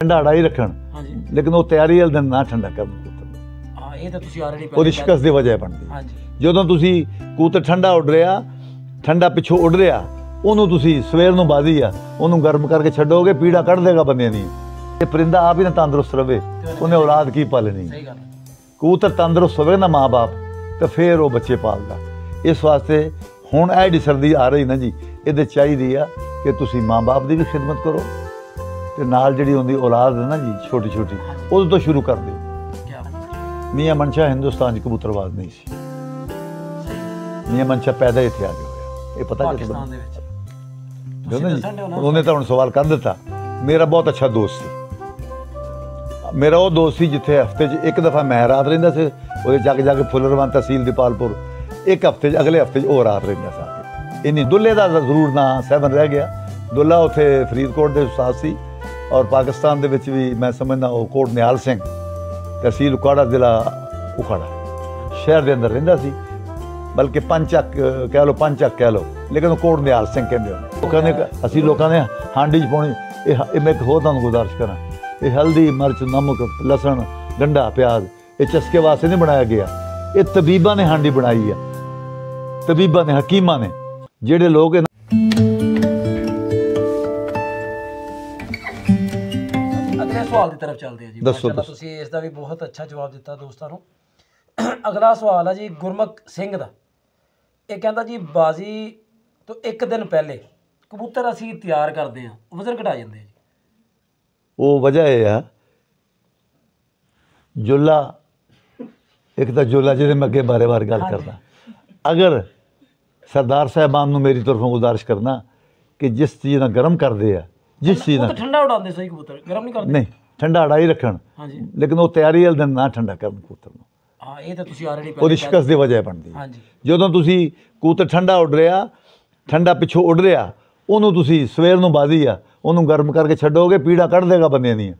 ਠੰਡਾੜਾ ਹੀ ਰੱਖਣ ਹਾਂਜੀ ਲੇਕਿਨ ਉਹ ਤਿਆਰੀ ਵਾਲੇ ਦਿਨ ਨਾ ਠੰਡਾ ਕਰਨ ਕੁੱਤਰ ਹਾਂ ਇਹ ਤਾਂ ਤੁਸੀਂ ਆਲਰੇਡੀ ਉਹਦੀ ਸ਼ਿਕਸ ਦੀ ਵਜ੍ਹਾ ਬਣਦੀ ਹਾਂਜੀ ਜਦੋਂ ਤੁਸੀਂ ਕੂਤਰ ਠੰਡਾ ਉੱਡ ਰਿਹਾ ਠੰਡਾ ਪਿੱਛੋਂ ਉੱਡ ਰਿਹਾ ਉਹਨੂੰ ਤੁਸੀਂ ਸਵੇਰ ਨੂੰ ਬਾਦੀ ਆ ਉਹਨੂੰ ਗਰਮ ਕਰਕੇ ਛੱਡੋਗੇ ਪੀੜਾ ਕੱਢ ਦੇਗਾ ਬੰਦੇ ਦੀ ਤੇ ਪਰਿੰਦਾ ਆਪ ਹੀ ਨਾ ਤੰਦਰੁਸਤ ਰਵੇ ਉਹਨੇ ਔਲਾਦ ਕੀ ਪਾਲਣੀ ਸਹੀ ਗੱਲ ਕੂਤਰ ਤੰਦਰੁਸਤ ਹੋਵੇ ਨਾ ਮਾਪੇ ਤਾਂ ਫੇਰ ਉਹ ਬੱਚੇ ਪਾਲਦਾ ਇਸ ਵਾਸਤੇ ਹੁਣ ਐਡੀ ਡਿਸਰਦੀ ਆ ਰਹੀ ਨਾ ਜੀ ਇਹਦੇ ਚਾਹੀਦੀ ਆ ਕਿ ਤੁਸੀਂ ਮਾਪੇ ਦੀ ਵੀ ਖਿਦਮਤ ਕਰੋ ਤੇ ਨਾਲ ਜਿਹੜੀ ਹੁੰਦੀ ਔਲਾਦ ਹੈ ਨਾ ਜੀ ਛੋਟੀ ਛੋਟੀ ਉਹਦੇ ਤੋਂ ਸ਼ੁਰੂ ਕਰ ਦਿਓ ਮੀਆਂ ਮਨਸ਼ਾ ਹਿੰਦੁਸਤਾਨ ਦੀ ਕਬੂਤਰਵਾਦ ਨਹੀਂ ਸੀ ਮੀਆਂ ਮਨਸ਼ਾ ਪੈਦਾ ਇੱਥੇ ਆ ਗਿਆ ਇਹ ਪਤਾ ਕਿਸ ਪਾਕਿਸਤਾਨ ਦੇ ਵਿੱਚ ਉਹਨੇ ਤਾਂ ਹੁਣ ਸਵਾਲ ਕਰ ਦਿੱਤਾ ਮੇਰਾ ਬਹੁਤ ਅੱਛਾ ਦੋਸਤ ਸੀ ਮੇਰਾ ਉਹ ਦੋਸਤ ਸੀ ਜਿੱਥੇ ਹਫਤੇ 'ਚ ਇੱਕ ਦਫਾ ਮੈਂ ਰਾਤ ਰਹਿੰਦਾ ਸੀ ਉਹਦੇ ਜੱਗ ਜੱਗ ਫੁੱਲਰਵਾਨ ਤਹਿਸੀਲ ਦੀਪਾਲਪੁਰ ਇੱਕ ਹਫਤੇ 'ਚ ਅਗਲੇ ਹਫਤੇ 'ਚ ਉਹ ਰਾਤ ਰਹਿੰਦਾ ਸੀ ਇਨੀ ਦੁੱਲੇ ਦਾ ਜ਼ਰੂਰ ਨਾ ਸਹਿਬਨ ਰਹਿ ਗਿਆ ਦੁੱਲਾ ਉੱਥੇ ਫਰੀਦਕੋਟ ਦੇ ਉਸਤਾਦ ਸੀ ਔਰ ਪਾਕਿਸਤਾਨ ਦੇ ਵਿੱਚ ਵੀ ਮੈਂ ਸਮਝਦਾ ਉਹ ਕੋਟ ਨਿਹਾਲ ਸਿੰਘ ਤਹਿਸੀਲ ਉਕਾੜਾ ਜ਼ਿਲ੍ਹਾ ਉਕਾੜਾ ਸ਼ਹਿਰ ਦੇ ਅੰਦਰ ਰਹਿੰਦਾ ਸੀ ਬਲਕਿ ਪੰਚਕ ਕਹਿ ਲੋ ਪੰਚਕ ਕਹਿ ਲੋ ਲੇਕਿਨ ਉਹ ਕੋਟ ਨਿਹਾਲ ਸਿੰਘ ਕਹਿੰਦੇ ਉਹ ਕਹਿੰਦੇ ਅਸੀਂ ਲੋਕਾਂ ਨੇ ਹਾਂਡੀ 'ਚ ਪਾਉਣੀ ਇਹ ਮੈਂ ਇੱਕ ਹੋਰ ਤੁਹਾਨੂੰ ਗੁਜ਼ਾਰਿਸ਼ ਕਰਾਂ ਇਹ ਹਲਦੀ ਮਿਰਚ ਨਮਕ ਲਸਣ ਗੰਡਾ ਪਿਆਜ਼ ਇਹ ਚਸਕੇ ਵਾਸਤੇ ਨਹੀਂ ਬਣਾਇਆ ਗਿਆ ਇਹ ਤਬੀਬਾਂ ਨੇ ਹਾਂਡੀ ਬਣਾਈ ਆ ਤਬੀਬਾਂ ਨੇ ਹਕੀਮਾਂ ਨੇ ਜਿਹੜੇ ਲੋਕ ਸਵਾਲ ਦੀ ਤਰਫ ਚੱਲਦੇ ਆ ਜੀ ਮਾਸ਼ਾਅੱਲਾ ਤੁਸੀਂ ਇਸ ਦਾ ਵੀ ਬਹੁਤ ਅੱਛਾ ਜਵਾਬ ਦਿੱਤਾ ਦੋਸਤਾਂ ਨੂੰ ਅਗਲਾ ਸਵਾਲ ਆ ਜੀ ਗੁਰਮਖ ਸਿੰਘ ਦਾ ਇਹ ਕਹਿੰਦਾ ਜੀ ਬਾਜ਼ੀ ਤੋਂ ਇੱਕ ਦਿਨ ਪਹਿਲੇ ਕਬੂਤਰ ਅਸੀਂ ਤਿਆਰ ਕਰਦੇ ਆ ਵਜ਼ਨ ਘਟਾ ਜਾਂਦੇ ਆ ਜੀ ਉਹ ਵਜ੍ਹਾ ਇਹ ਆ ਜੁੱਲਾ ਇੱਕ ਤਾਂ ਜੁੱਲਾ ਜਿਹਦੇ ਮੈਂ ਅੱਗੇ ਬਾਰੇ-ਬਾਰ ਗੱਲ ਕਰਦਾ ਅਗਰ ਸਰਦਾਰ ਸਾਹਿਬਾਨ ਨੂੰ ਮੇਰੀ ਤਰਫੋਂ ਗੁਜ਼ਾਰਿਸ਼ ਕਰਨਾ ਕਿ ਜਿਸ ਚੀਜ਼ ਨਾਲ ਗਰਮ ਕਰਦੇ ਆ ਜਿਸ ਚੀਜ਼ ਨਾਲ ਠੰਡਾ ਉਡਾਉਂਦੇ ਸਹੀ ਕਬੂਤਰ ਗਰਮ ਨਹੀਂ ਕਰਦੇ ਨਹੀਂ ਠੰਡਾੜਾ ਹੀ ਰੱਖਣ ਹਾਂਜੀ ਲੇਕਿਨ ਉਹ ਤਿਆਰੀ ਵਾਲੇ ਦਿਨ ਨਾ ਠੰਡਾ ਕਰਨ ਕੂਤਰ ਨੂੰ ਹਾਂ ਇਹ ਤਾਂ ਤੁਸੀਂ ਆਲਰੇਡੀ ਉਹਦੀ ਸ਼ਿਕਸ ਦੀ ਵਜ੍ਹਾ ਬਣਦੀ ਹਾਂਜੀ ਜਦੋਂ ਤੁਸੀਂ ਕੂਤਰ ਠੰਡਾ ਉੱਡ ਰਿਹਾ ਠੰਡਾ ਪਿੱਛੋਂ ਉੱਡ ਰਿਹਾ ਉਹਨੂੰ ਤੁਸੀਂ ਸਵੇਰ ਨੂੰ ਬਾਜ਼ੀ ਆ ਉਹਨੂੰ ਗਰਮ ਕਰਕੇ ਛੱਡੋਗੇ ਪੀੜਾ ਕੱਢ ਦੇਗਾ ਬੰਦੇ ਦੀ